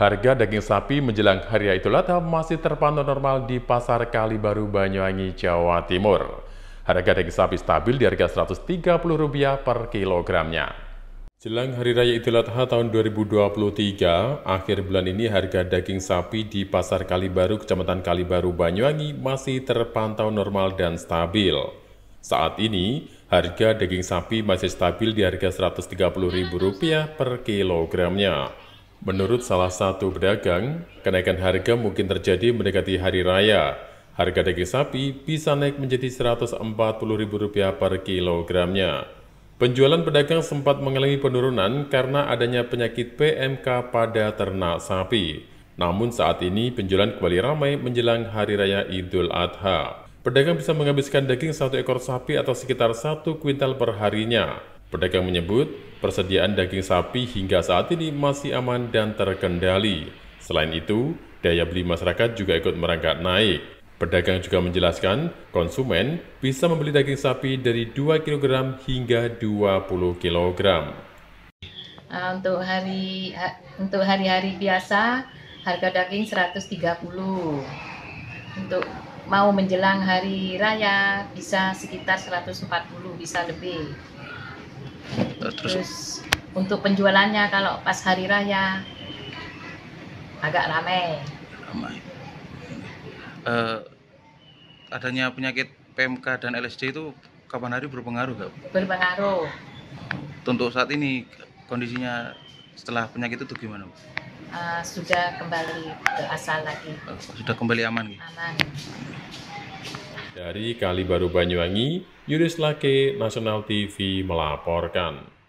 Harga daging sapi menjelang hari Idul Adha masih terpantau normal di Pasar Kalibaru, Banyuwangi, Jawa Timur. Harga daging sapi stabil di harga Rp130 per kilogramnya. Jelang Hari Raya Idul Adha tahun 2023, akhir bulan ini harga daging sapi di Pasar Kalibaru, Kecamatan Kalibaru, Banyuwangi masih terpantau normal dan stabil. Saat ini, harga daging sapi masih stabil di harga Rp130.000 per kilogramnya. Menurut salah satu pedagang, kenaikan harga mungkin terjadi mendekati hari raya. Harga daging sapi bisa naik menjadi Rp140.000 per kilogramnya. Penjualan pedagang sempat mengalami penurunan karena adanya penyakit PMK pada ternak sapi. Namun saat ini penjualan kembali ramai menjelang Hari Raya Idul Adha. Pedagang bisa menghabiskan daging satu ekor sapi atau sekitar satu kuintal perharinya. Pedagang menyebut, persediaan daging sapi hingga saat ini masih aman dan terkendali. Selain itu, daya beli masyarakat juga ikut merangkak naik. Pedagang juga menjelaskan, konsumen bisa membeli daging sapi dari 2 kg hingga 20 kg. Eh, untuk hari untuk hari-hari biasa harga daging 130. Untuk mau menjelang hari raya bisa sekitar 140 bisa lebih terus, terus, untuk penjualannya kalau pas hari raya agak ramai ramai uh, eh, adanya penyakit PMK dan LSD itu kapan hari berpengaruh gak? berpengaruh untuk saat ini kondisinya setelah penyakit itu gimana? Uh, sudah kembali ke asal lagi uh, sudah kembali aman? Gitu? aman dari Kalibaru Banyuwangi, Yuris Lake, Nasional TV melaporkan.